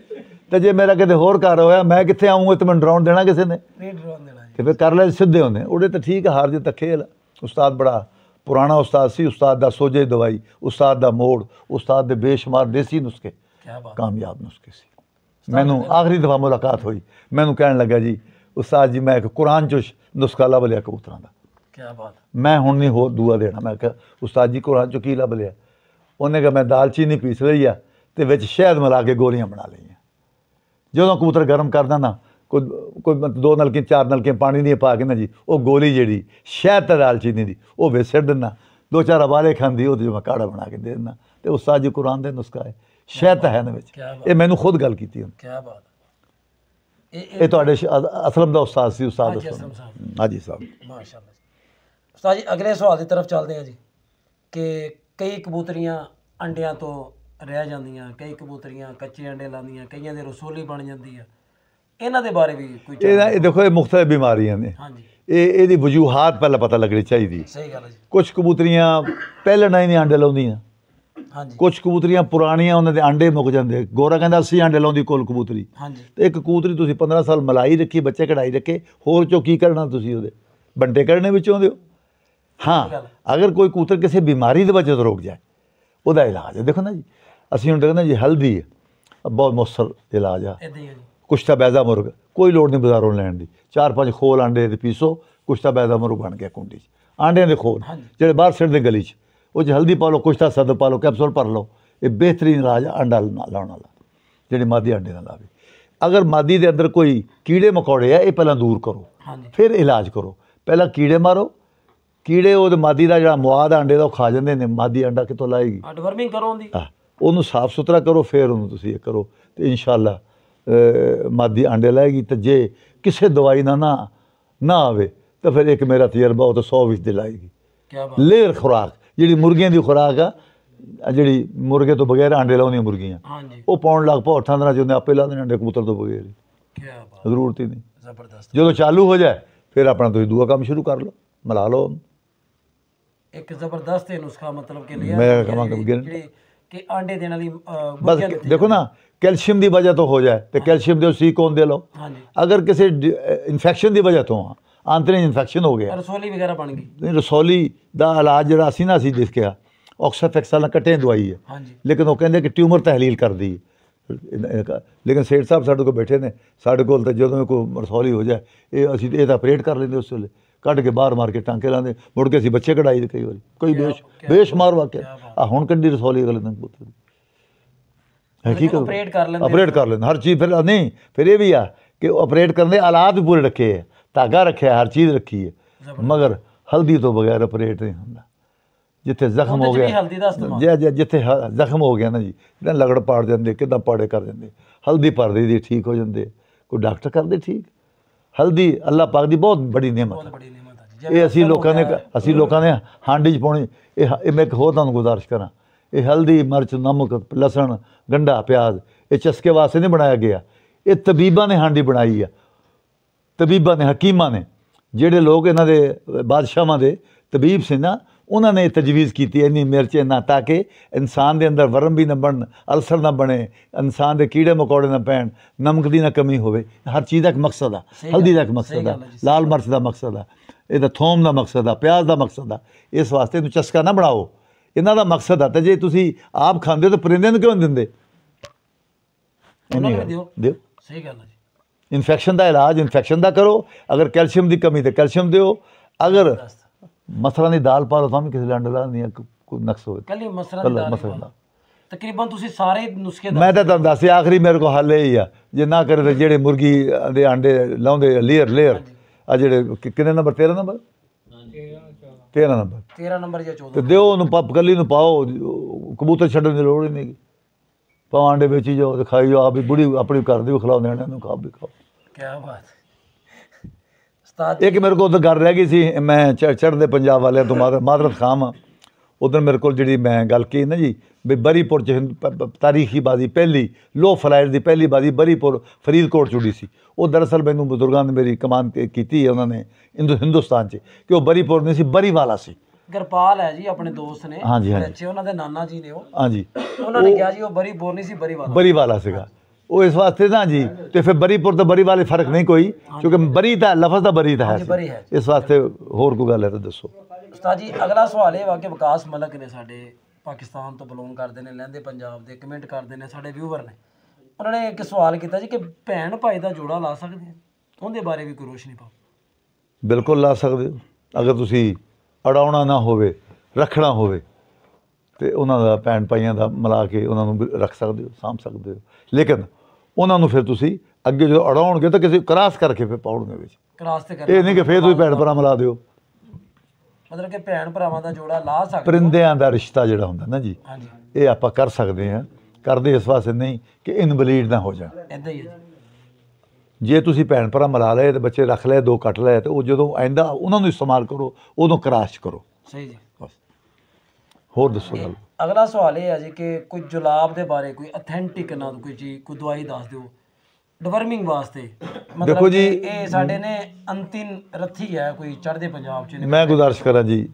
ਤੇ ਜੇ ਮੇਰਾ ਕਿਤੇ ਹੋਰ ਘਰ ਹੋਇਆ ਮੈਂ ਕਿੱਥੇ ਆਉਂਗਾ ਤੇ ਮੈਨੂੰ ਡਰਾਉਣ ਦੇਣਾ ਕਿਸੇ ਨੇ ਨਹੀਂ ਡਰਾਉਣ ਦੇਣਾ ਤੇ ਫਿਰ ਕਰ ਲੈ ਸਿੱਧੇ ਹੁੰਦੇ ਉਹਦੇ ਤਾਂ ਠੀਕ ਹਾਰ ਜੇ ਤਖੇਲ ਉਸਤਾਦ ਬੜਾ ਪੁਰਾਣਾ ਉਸਤਾਦ ਸੀ ਉਸਤਾਦ ਦਾ ਸੋਝੇ ਦਵਾਈ ਉਸਤਾਦ ਦਾ ਮੋੜ ਉਸਤਾਦ ਦੇ ਬੇਸ਼ਮਾਰ ਦੇਸੀ ਨੁਸਖੇ ਬਾਤ ਕਾਮਯਾਬ ਨੁਸਖੇ ਸੀ ਮੈਨੂੰ ਆਖਰੀ ਦਫਾ ਮੁਲਾਕਾਤ ਹੋਈ ਮੈਨੂੰ ਕਹਿਣ ਲੱਗਾ ਜੀ ਉਸਤਾਦ ਜੀ ਮੈਂ ਇੱਕ ਕੁਰਾਨ ਚੋਂ ਨੁਸਖਾ ਲੱਭ ਕਬੂਤਰਾਂ ਦਾ ਕੀ ਬਾਤ ਮੈਂ ਹੁਣ ਨਹੀਂ ਹੋਰ ਦੂਆ ਦੇਣਾ ਮੈਂ ਕਿਹਾ ਉਸਤਾਦ ਜੀ ਕੋਲ ਚੋਂ ਕੀ ਲੱਭ ਲਿਆ ਉਹਨੇ ਕਿਹਾ ਮੈਂ ਦਾਲਚੀਨੀ ਪੀਸ ਲਈ ਆ ਤੇ ਵਿੱਚ ਸ਼ਹਿਦ ਮਿਲਾ ਕੇ ਗੋਲੀਆਂ ਬਣਾ ਲਈਆਂ ਜਦੋਂ ਕਬੂਤਰ ਗਰਮ ਕਰਦਾ ਨਾ ਕੋਈ ਕੋਈ ਦੋ ਨਲਕੇ ਚਾਰ ਨਲਕੇ ਪਾਣੀ ਨਹੀਂ ਪਾ ਕੇ ਨਾ ਜੀ ਉਹ ਗੋਲੀ ਜਿਹੜੀ ਸ਼ਹਿਦ ਤੇ ਦਾਲਚੀਨੀ ਦੀ ਉਹ ਵਿੱਚ ਸਿਰ ਦਿੰਦਾ ਦੋ ਚਾਰ ਵਾਲੇ ਖਾਂਦੀ ਉਹਦੇ ਮੈਂ ਕਾੜਾ ਬਣਾ ਕੇ ਦੇ ਦਿੰਦਾ ਤੇ ਉਸਤਾਦ ਜੀ ਕੁਰਾਨ ਦੇ ਨੁਸਖਾ ਹੈ ਸ਼ਹਿਦ ਹੈ ਨਾ ਵਿੱਚ ਇਹ ਮੈਨੂੰ ਖੁਦ ਗੱਲ ਕੀਤੀ ਉਹਨੇ ਕੀ ਬਾਤ ਇਹ ਤੁਹਾਡੇ ਅਸਲਮ ਦਾ ਉਸਤਾਦ ਸੀ ਉਸਤਾਦ ਅਸਲਮ ਸਾਹਿਬ ਹਾਂਜੀ ਸਾਹਿਬ ਮਾਸ਼ਾਅੱਲਾ ਉਸਤਾਦ ਜੀ ਅਗਲੇ ਸਵਾਲ ਦੀ ਤਰਫ ਚੱਲਦੇ ਹਾਂ ਜੀ ਕਿ ਕਈ ਕਬੂਤਰੀਆਂ ਅੰਡਿਆਂ ਤੋਂ ਰਹਿ ਜਾਂਦੀਆਂ ਕਈ ਕਬੂਤਰੀਆਂ ਕੱਚੇ ਅੰਡੇ ਲਾਉਂਦੀਆਂ ਕਈਆਂ ਦੇ ਰਸੂਲੀ ਬਣ ਜਾਂਦੀ ਆ ਇਹਨਾਂ ਦੇ ਬਾਰੇ ਵੀ ਕੋਈ ਇਹ ਦੇਖੋ ਇਹ ਮੁxtਲਫ ਬਿਮਾਰੀਆਂ ਨੇ ਹਾਂਜੀ ਇਹ ਇਹਦੀ ਵਜੂਹਾਤ ਪਹਿਲਾਂ ਪਤਾ ਲੱਗਣੀ ਚਾਹੀਦੀ ਸਹੀ ਗੱਲ ਹੈ ਜੀ ਕੁਝ ਕਬੂਤਰੀਆਂ ਪਹਿਲਾਂ ਹੀ ਨਹੀਂ ਅੰਡੇ ਲਾਉਂਦੀਆਂ ਹਾਂਜੀ ਕੁਝ ਕਬੂਤਰੀਆਂ ਪੁਰਾਣੀਆਂ ਉਹਨਾਂ ਦੇ ਆਂਡੇ ਮੁੱਕ ਜਾਂਦੇ ਗੋਰਾ ਕਹਿੰਦਾ 80 ਆਂਡੇ ਲਾਉਂਦੀ ਕੋਲ ਕਬੂਤਰੀ ਹਾਂਜੀ ਤੇ ਇੱਕ ਕਬੂਤਰੀ ਤੁਸੀਂ 15 ਸਾਲ ਮਲਾਈ ਰੱਖੀ ਬੱਚੇ ਕਢਾਈ ਰੱਖੇ ਹੋਰ ਚੋ ਕੀ ਕਰਨਾ ਤੁਸੀਂ ਉਹਦੇ ਬੰਟੇ ਕਰਨੇ ਵਿੱਚ ਆਉਂਦੇ ਹੋ ਹਾਂ ਅਗਰ ਕੋਈ ਕਬੂਤਰ ਕਿਸੇ ਬਿਮਾਰੀ ਦੇ ਵਜ੍ਹਾ ਤੋਂ ਰੋਗ ਜਾਏ ਉਹਦਾ ਇਲਾਜ ਹੈ ਦੇਖੋ ਨਾ ਜੀ ਅਸੀਂ ਹੁਣ ਕਹਿੰਦੇ ਜੀ ਹਲਦੀ ਹੈ ਬਹੁਤ ਮੁਸਲ ਇਲਾਜ ਆ ਕੁਛ ਤਾਂ ਬੈਜ਼ਾ ਮੁਰਗ ਕੋਈ ਲੋੜ ਨਹੀਂ ਬਾਜ਼ਾਰੋਂ ਲੈਣ ਦੀ ਚਾਰ ਪੰਜ ਖੋਲ ਆਂਡੇ ਦੇ ਪੀਸੋ ਕੁਛ ਤਾਂ ਬੈਜ਼ਾ ਮੁਰਗ ਬਣ ਗਿਆ ਕੁੰਡੀ 'ਚ ਆਂਡਿਆਂ ਦੇ ਖੋਲ ਜਿਹੜੇ ਬਾਹਰ ਸਿਰ ਦੇ ਗਲੀ 'ਚ ਉਹ 'ਚ ਹਲਦੀ ਪਾ ਲਓ ਕੁਛ ਤਾਂ ਸਦਰ ਪਾ ਲਓ ਕੈਪਸੂਲ ਭਰ ਲਓ ਇਹ ਬਿਹਤਰੀਨ ਇਲਾਜ ਅੰਡਾ ਲਾਉਣ ਵਾਲਾ ਜਿਹੜੇ ਮਾਦੀ ਅੰਡੇ ਨਾਲ ਆਵੇ ਅਗਰ ਮਾਦੀ ਦੇ ਅੰਦਰ ਕੋਈ ਕੀੜੇ ਮਕੌੜੇ ਆ ਇਹ ਪਹਿਲਾਂ ਦੂਰ ਕਰੋ ਹਾਂਜੀ ਫਿਰ ਇਲਾਜ ਕਰੋ ਪਹਿਲਾਂ ਕੀੜੇ ਮਾਰੋ ਕੀੜੇ ਉਹ ਮਾਦੀ ਦਾ ਜਿਹੜਾ ਮਵਾਦ ਅੰਡੇ ਦਾ ਉਹ ਖਾ ਜਾਂਦੇ ਨੇ ਮਾਦੀ ਅੰਡਾ ਕਿਤੋਂ ਲਾਏਗੀ ਵਰਮਿੰਗ ਕਰੋ ਉਹਦੀ ਉਹਨੂੰ ਸਾਫ਼ ਸੁਥਰਾ ਕਰੋ ਫਿਰ ਉਹਨੂੰ ਤੁਸੀਂ ਇਹ ਕਰੋ ਤੇ ਇਨਸ਼ਾਅੱਲਾ ਮਾਦੀ ਅੰਡੇ ਲਾਏਗੀ ਤੇ ਜੇ ਕਿਸੇ ਦਵਾਈ ਨਾਲ ਨਾ ਨਾ ਆਵੇ ਤਾਂ ਫਿਰ ਇੱਕ ਮੇਰਾ ਤਜਰਬਾ ਉਹ ਤਾਂ 100 ਵਿੱਚ ਦਿਲਾਏਗੀ ਕੀ ਬਾਤ ਲੇਰ ਖੁਰਾਕ ਜਿਹੜੀ ਮੁਰਗੀਆਂ ਦੀ ਖੁਰਾਕ ਆ ਜਿਹੜੀ ਮੁਰਗੇ ਤੋਂ ਬਗੈਰ ਆਂਡੇ ਲਾਉਂਦੀਆਂ ਮੁਰਗੀਆਂ ਉਹ ਪਾਉਣ ਲੱਗ ਪਾ ਹੱਥਾਂ ਦੇ ਨਾਲ ਜਿਉਂਦੇ ਆਪੇ ਲਾਉਂਦੇ ਆਂਡੇ ਕਬੂਤਰ ਤੋਂ ਬਗੈਰ ਕੀ ਬਾਤ ਜ਼ਰੂਰਤ ਹੀ ਨਹੀਂ ਜ਼ਬਰਦਸਤ ਜਦੋਂ ਚਾਲੂ ਹੋ ਜਾਏ ਫਿਰ ਆਪਣਾ ਤੁਸੀਂ ਦੂਆ ਕੰਮ ਸ਼ੁਰੂ ਕਰ ਲਓ ਮਲਾ ਲਓ ਇੱਕ ਜ਼ਬਰਦਸਤ ਇਹ ਨੁਸਖਾ ਮਤਲਬ ਕਿ ਲਿਆ ਮੈਂ ਕਹਾਂ ਕਿ ਆਂਡੇ ਦੇਣ ਵਾਲੀ ਬਸ ਦੇਖੋ ਨਾ ਕੈਲਸ਼ੀਅਮ ਦੀ ਵਜ੍ਹਾ ਤੋਂ ਹੋ ਜਾਏ ਤੇ ਕੈਲਸ਼ੀਅਮ ਦੇ ਸੀਕੋਨ ਦੇ ਲਓ ਹਾਂਜੀ ਅਗਰ ਕਿਸੇ ਇਨਫੈਕਸ਼ਨ ਦੀ ਵਜ੍ਹਾ ਤੋਂ ਆ ਆਂਤਰੀ ਇਨਫੈਕਸ਼ਨ ਹੋ ਗਿਆ ਰਸੋਲੀ ਵਗੈਰਾ ਬਣ ਗਈ ਰਸੋਲੀ ਦਾ ਇਲਾਜ ਜਿਹੜਾ ਅਸੀਂ ਨਾ ਅਸੀਂ ਦੇਖ ਗਿਆ ਨਾਲ ਕੱਟੇ ਦਵਾਈ ਹੈ ਲੇਕਿਨ ਉਹ ਕਹਿੰਦੇ ਕਿ ਟਿਊਮਰ ਤਹਿਲੀਲ ਕਰਦੀ ਹੈ ਲੇਕਿਨ ਸੇਠ ਸਾਹਿਬ ਸਾਡੇ ਕੋਲ ਬੈਠੇ ਨੇ ਸਾਡੇ ਕੋਲ ਤਾਂ ਜਦੋਂ ਕੋਈ ਰਸੋਲੀ ਹੋ ਜਾਏ ਇਹ ਅਸੀਂ ਇਹ ਤਾਂ ਆਪਰੇਟ ਕਰ ਲੈਂਦੇ ਉਸ ਵੇਲੇ ਕੱਢ ਕੇ ਬਾਹਰ ਮਾਰ ਕੇ ਟਾਂਕੇ ਲਾਉਂਦੇ ਮੁੜ ਕੇ ਅਸੀਂ ਬੱਚੇ ਕਢਾਈ ਦੇ ਕਈ ਵਾਰੀ ਕੋਈ ਬੇਸ਼ ਬੇਸ਼ਮਾਰ ਵਾਕਿਆ ਆ ਹੁਣ ਕੱਢੀ ਰਸੋਲੀ ਅਗਲੇ ਦਿਨ ਪੁੱਤ ਦੀ ਕੀ ਕਰ ਆਪਰੇਟ ਕਰ ਲੈਂਦੇ ਆਪਰੇਟ ਕਰ ਲੈਂਦੇ ਹਰ ਚੀਜ਼ ਫਿਰ ਨਹੀਂ ਫਿਰ ਇਹ ਵੀ ਆ ਕਿ ਆਪਰੇਟ ਕਰਨ ਦੇ ਹਾਲਾਤ ਵੀ ਪੂਰੇ ਰੱਖੇ ਆ ਧਾਗਾ ਰੱਖਿਆ ਹਰ ਚੀਜ਼ ਰੱਖੀ ਹੈ ਮਗਰ ਹਲਦੀ ਤੋਂ ਬਗੈਰ ਆਪਰੇਟ ਨਹੀਂ ਹੁੰਦਾ ਜਿੱਥੇ ਜ਼ਖਮ ਹੋ ਗਿਆ ਜੇ ਜੇ ਜਿੱਥੇ ਜ਼ਖਮ ਹੋ ਗਿਆ ਨਾ ਜੀ ਇਹਨਾਂ ਲਗੜ ਪਾੜ ਜਾਂਦੇ ਕਿਦਾਂ ਪਾੜੇ ਕਰ ਜਾਂਦੇ ਹਲਦੀ ਭਰਦੀ ਦੀ ਠੀਕ ਹੋ ਜਾਂਦੇ ਕੋਈ ਡਾਕਟਰ ਕਰਦੇ ਠੀਕ ਹਲਦੀ ਅੱਲਾਹ ਪਾਕ ਦੀ ਬਹੁਤ ਬੜੀ ਨਿਮਤ ਹੈ ਇਹ ਅਸੀਂ ਲੋਕਾਂ ਨੇ ਅਸੀਂ ਲੋਕਾਂ ਨੇ ਹਾਂਡੀ 'ਚ ਪਾਉਣੀ ਇਹ ਇਹ ਮੈਂ ਇੱਕ ਹੋਰ ਤੁਹਾਨੂੰ ਗੁਜ਼ਾਰਿਸ਼ ਕਰਾਂ ਇਹ ਹਲਦੀ ਮਿਰਚ ਨਮਕ ਲਸਣ ਗੰਡਾ ਪਿਆਜ਼ ਇਹ ਚਸਕੇ ਵਾਸਤੇ ਨਹੀਂ ਬਣਾਇਆ ਗਿਆ ਇਹ ਤਬੀਬਾਂ ਨੇ ਹਾਂਡੀ ਬਣਾਈ ਆ ਤਬੀਬਾਂ ਨੇ ਹਕੀਮਾਂ ਨੇ ਜਿਹੜੇ ਲੋਕ ਇਹਨਾਂ ਦੇ ਬਾਦਸ਼ਾਹਾਂ ਦੇ ਤਬੀਬ ਸੀ ਨਾ ਉਹਨਾਂ ਨੇ ਤਜਵੀਜ਼ ਕੀਤੀ ਇੰਨੀ ਮਿਰਚ ਨਾ ਤਾਂ ਕਿ ਇਨਸਾਨ ਦੇ ਅੰਦਰ ਵਰਮ ਵੀ ਨਾ ਬਣ ਅਲਸਰ ਨਾ ਬਣੇ ਇਨਸਾਨ ਦੇ ਕੀੜੇ ਮਕੌੜੇ ਨਾ ਪੈਣ ਨਮਕ ਦੀ ਨਾ ਕਮੀ ਹੋਵੇ ਹਰ ਚੀਜ਼ ਦਾ ਇੱਕ ਮਕਸਦ ਆ ਹਲਦੀ ਦਾ ਇੱਕ ਮਕਸਦ ਆ ਲਾਲ ਮਿਰਚ ਦਾ ਮਕਸਦ ਆ ਇਹਦਾ ਥੋਮ ਦਾ ਮਕਸਦ ਆ ਪਿਆਜ਼ ਦਾ ਮਕਸਦ ਆ ਇਸ ਵਾਸਤੇ ਨੂੰ ਚਸਕਾ ਨਾ ਬਣਾਓ ਇਹਨਾਂ ਦਾ ਮਕਸਦ ਆ ਤੇ ਜੇ ਤੁਸੀਂ ਆਪ ਖਾਂਦੇ ਹੋ ਤਾਂ ਪਰਿੰਦੇ ਨੂੰ ਕਿਉਂ ਦਿੰਦੇ ਉਹਨਾਂ ਨੂੰ ਦਿਓ ਦਿਓ ਸਹੀ ਗੱਲ ਹੈ ਇਨਫੈਕਸ਼ਨ ਦਾ ਇਲਾਜ ਇਨਫੈਕਸ਼ਨ ਦਾ ਕਰੋ ਅਗਰ ਕੈਲਸ਼ੀਅਮ ਦੀ ਕਮੀ ਤੇ ਕੈਲਸ਼ੀਅਮ ਦਿਓ ਅਗਰ ਮਸਰਾਂ ਦੀ ਦਾਲ ਪਾ ਲਓ ਤਾਂ ਵੀ ਕਿਸੇ ਲੰਡਲਾ ਨਹੀਂ ਕੋਈ ਨਕਸ ਹੋਵੇ ਕੱਲੀ ਮਸਰਾਂ ਦੀ ਦਾਲ ਤਕਰੀਬਨ ਤੁਸੀਂ ਸਾਰੇ ਨੁਸਖੇ ਮੈਂ ਤਾਂ ਤੁਹਾਨੂੰ ਦੱਸਿਆ ਆਖਰੀ ਮੇਰੇ ਕੋਲ ਹੱਲ ਇਹ ਆ ਜੇ ਨਾ ਕਰੇ ਤਾਂ ਜਿਹੜੇ ਮੁਰਗੀ ਦੇ ਆਂਡੇ ਲਾਉਂਦੇ ਲੇਅਰ ਲੇਅਰ ਆ ਜਿਹੜੇ ਕਿੰਨੇ ਨੰਬਰ 13 ਨੰਬਰ 13 ਨੰਬਰ 13 ਨੰਬਰ ਜਾਂ 14 ਤੇ ਦਿਓ ਉਹਨੂੰ ਪੱਪ ਕੱਲੀ ਨੂੰ ਪਾਓ ਕਬੂਤਰ ਛੱਡਣ ਦੀ ਲੋੜ ਹੀ ਨਹੀਂ ਭਾਵੇਂ ਦੇ ਵਿੱਚ ਹੀ ਜੋ ਦਿਖਾਈ ਆ ਆਪ ਵੀ ਬੁੜੀ ਆਪਣੀ ਕਰਦੀ ਉਹ ਖਲਾਉਂਦੇ ਨੇ ਨਿਆਣਿਆਂ ਨੂੰ ਖਾਓ ਵੀ ਖਾਓ ਕੀ ਬਾਤ ਉਸਤਾਦ ਇੱਕ ਮੇਰੇ ਕੋਲ ਤਾਂ ਗੱਲ ਰਹਿ ਗਈ ਸੀ ਮੈਂ ਚੜ੍ਹਦੇ ਪੰਜਾਬ ਵਾਲਿਆਂ ਤੋਂ ਮਾਦਰ ਮਾਦਰਤ ਖਾਮ ਉਧਰ ਮੇਰੇ ਕੋਲ ਜਿਹੜੀ ਮੈਂ ਗੱਲ ਕੀ ਨਾ ਜੀ ਵੀ ਬਰੀਪੁਰ ਚ ਤਾਰੀਖੀ ਬਾਜ਼ੀ ਪਹਿਲੀ ਲੋ ਫਲਾਇਰ ਦੀ ਪਹਿਲੀ ਬਾਜ਼ੀ ਬਰੀਪੁਰ ਫਰੀਦਕੋਟ ਚੁੜੀ ਸੀ ਉਹ ਦਰਸਲ ਮੈਨੂੰ ਬਜ਼ੁਰਗਾਂ ਨੇ ਮੇਰੀ ਕਮਾਨ ਕੀਤੀ ਹੈ ਉਹਨਾਂ ਨੇ ਹਿੰਦੁਸਤਾਨ 'ਚ ਕਿ ਉਹ ਬਰੀਪੁਰ ਨਹੀਂ ਸੀ ਬਰੀਵਾਲਾ ਸੀ ਗਰਪਾਲ ਹੈ ਜੀ ਆਪਣੇ ਦੋਸਤ ਨੇ ਹਾਂਜੀ ਹਾਂਜੀ ਉਹਨਾਂ ਦੇ ਨਾਨਾ ਜੀ ਨੇ ਉਹ ਹਾਂਜੀ ਉਹਨਾਂ ਨੇ ਕਿਹਾ ਜੀ ਉਹ ਬਰੀ ਬੋਰਨੀ ਸੀ ਬਰੀ ਵਾਲਾ ਬਰੀ ਵਾਲਾ ਸੀਗਾ ਉਹ ਇਸ ਵਾਸਤੇ ਨਾ ਜੀ ਤੇ ਫਿਰ ਬਰੀਪੁਰ ਤੇ ਬਰੀ ਵਾਲੇ ਫਰਕ ਨਹੀਂ ਕੋਈ ਕਿਉਂਕਿ ਬਰੀ ਦਾ ਲਫ਼ਜ਼ ਦਾ ਬਰੀ ਦਾ ਹੈ ਇਸ ਵਾਸਤੇ ਹੋਰ ਕੋਈ ਗੱਲ ਹੈ ਤਾਂ ਦੱਸੋ ਉਸਤਾਦ ਜੀ ਅਗਲਾ ਸਵਾਲ ਇਹ ਵਾ ਕਿ ਵਿਕਾਸ ਮਲਕ ਨੇ ਸਾਡੇ ਪਾਕਿਸਤਾਨ ਤੋਂ ਬਲੋਂਗ ਕਰਦੇ ਨੇ ਲੈਂਦੇ ਪੰਜਾਬ ਦੇ ਕਮੈਂਟ ਕਰਦੇ ਨੇ ਸਾਡੇ ਵਿਊਵਰ ਨੇ ਉਹਨਾਂ ਨੇ ਇੱਕ ਸਵਾਲ ਕੀਤਾ ਜੀ ਕਿ ਭੈਣ ਭਾਈ ਦਾ ਜੋੜਾ ਲਾ ਸਕਦੇ ਆ ਉਹਦੇ ਬਾਰੇ ਵੀ ਕੋਈ ਰੋਸ਼ਨੀ ਪਾਓ ਬਿਲਕੁਲ ਲਾ ਸਕਦੇ ਹੋ ਅਗਰ ਤੁਸੀਂ ਅੜਾਉਣਾ ਨਾ ਹੋਵੇ ਰੱਖਣਾ ਹੋਵੇ ਤੇ ਉਹਨਾਂ ਦਾ ਭੈਣ ਪਾਈਆਂ ਦਾ ਮਿਲਾ ਕੇ ਉਹਨਾਂ ਨੂੰ ਰੱਖ ਸਕਦੇ ਹੋ ਸਾਂਭ ਸਕਦੇ ਹੋ ਲੇਕਿਨ ਉਹਨਾਂ ਨੂੰ ਫਿਰ ਤੁਸੀਂ ਅੱਗੇ ਜਦੋਂ ਅੜਾਉਣਗੇ ਤਾਂ ਕਿਸੇ ਕਰਾਸ ਕਰਕੇ ਫਿਰ ਪਾਉਣਗੇ ਵਿੱਚ ਕਰਾਸ ਤੇ ਕਰਕੇ ਇਹ ਨਹੀਂ ਕਿ ਫੇਰ ਤੁਸੀਂ ਭੈਣ ਭਰਾ ਮਿਲਾ ਦਿਓ ਮਤਲਬ ਕਿ ਭੈਣ ਭਰਾਵਾਂ ਦਾ ਜੋੜਾ ਲਾ ਸਕਦੇ ਪਰਿੰਦਿਆਂ ਦਾ ਰਿਸ਼ਤਾ ਜਿਹੜਾ ਹੁੰਦਾ ਨਾ ਜੀ ਇਹ ਆਪਾਂ ਕਰ ਸਕਦੇ ਆ ਕਰਦੇ ਇਸ ਵਾਸਤੇ ਨਹੀਂ ਕਿ ਇਨਵਲੀਡ ਨਾ ਹੋ ਜਾ ਇਦਾਂ ਹੀ ਹੈ ਜੇ ਤੁਸੀਂ ਭੈਣ ਭਰਾ ਮਲਾ ਲਏ ਤੇ ਬੱਚੇ ਰੱਖ ਲਏ ਦੋ ਕੱਟ ਲਏ ਤੇ ਉਹ ਜਦੋਂ ਆਂਦਾ ਉਹਨਾਂ ਨੂੰ ਇਸਤੇਮਾਲ ਕਰੋ ਉਦੋਂ ਕਰਾਸ਼ ਕਰੋ ਸਹੀ ਜੀ ਬਸ ਹੋਰ ਦੱਸੋ ਗੱਲ ਅਗਲਾ ਸਵਾਲ ਇਹ ਹੈ ਜੀ ਕਿ ਕੋਈ ਜੁਲਾਬ ਦੇ ਬਾਰੇ ਕੋਈ ਅਥੈਂਟਿਕ ਨਾ ਕੋਈ ਜੀ ਕੋਈ ਦਵਾਈ ਦੱਸ ਦਿਓ ਡਵਰਮਿੰਗ ਵਾਸਤੇ ਮਤਲਬ ਇਹ ਸਾਡੇ ਨੇ ਅੰਤਿਮ ਰੱਥੀ ਹੈ ਕੋਈ ਚੜ੍ਹਦੇ ਪੰਜਾਬ ਚ ਮੈਂ ਗੁਜ਼ਾਰਿਸ਼ ਕਰਾਂ ਜੀ